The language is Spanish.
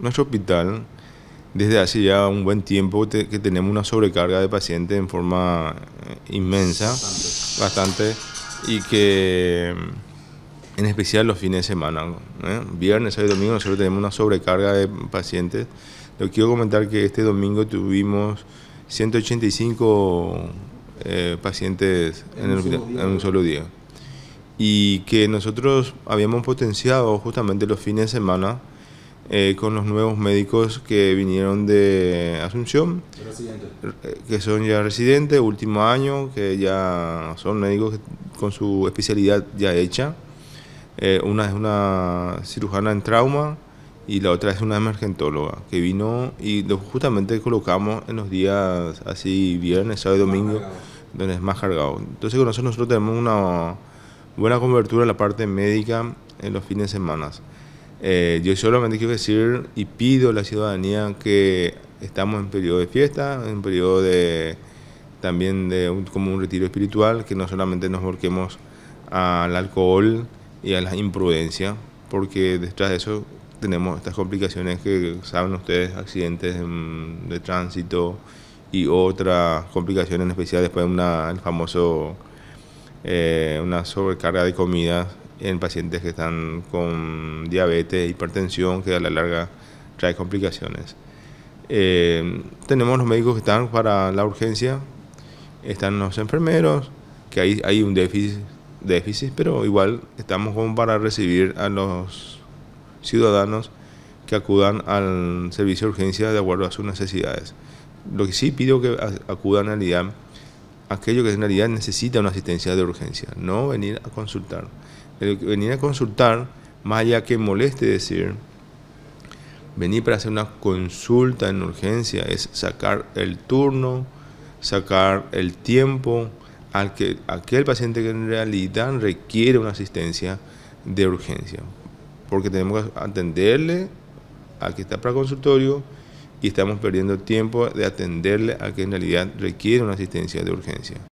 Nuestro hospital, desde hace ya un buen tiempo que tenemos una sobrecarga de pacientes en forma eh, inmensa, bastante, y que en especial los fines de semana, ¿eh? viernes, sábado y domingo, nosotros tenemos una sobrecarga de pacientes. Lo quiero comentar que este domingo tuvimos 185 eh, pacientes en, en un solo día. Y que nosotros habíamos potenciado justamente los fines de semana eh, con los nuevos médicos que vinieron de Asunción, que son ya residentes, último año, que ya son médicos con su especialidad ya hecha. Eh, una es una cirujana en trauma y la otra es una emergentóloga que vino y lo, justamente colocamos en los días así viernes, sábado y domingo, donde es más cargado. Entonces con nosotros, nosotros tenemos una buena cobertura en la parte médica en los fines de semana. Eh, yo solamente quiero decir y pido a la ciudadanía que estamos en periodo de fiesta, en periodo de también de un, como un retiro espiritual, que no solamente nos volquemos al alcohol y a la imprudencia, porque detrás de eso tenemos estas complicaciones que saben ustedes, accidentes de tránsito y otras complicaciones en especial después de una, famoso, eh, una sobrecarga de comidas en pacientes que están con diabetes, hipertensión, que a la larga trae complicaciones. Eh, tenemos los médicos que están para la urgencia, están los enfermeros, que hay, hay un déficit, déficit, pero igual estamos como para recibir a los ciudadanos que acudan al servicio de urgencia de acuerdo a sus necesidades. Lo que sí pido que acudan al IAM aquello que en realidad necesita una asistencia de urgencia, no venir a consultar. venir a consultar, más allá que moleste decir, venir para hacer una consulta en urgencia es sacar el turno, sacar el tiempo al que aquel paciente que en realidad requiere una asistencia de urgencia, porque tenemos que atenderle a que está para consultorio y estamos perdiendo tiempo de atenderle a que en realidad requiere una asistencia de urgencia.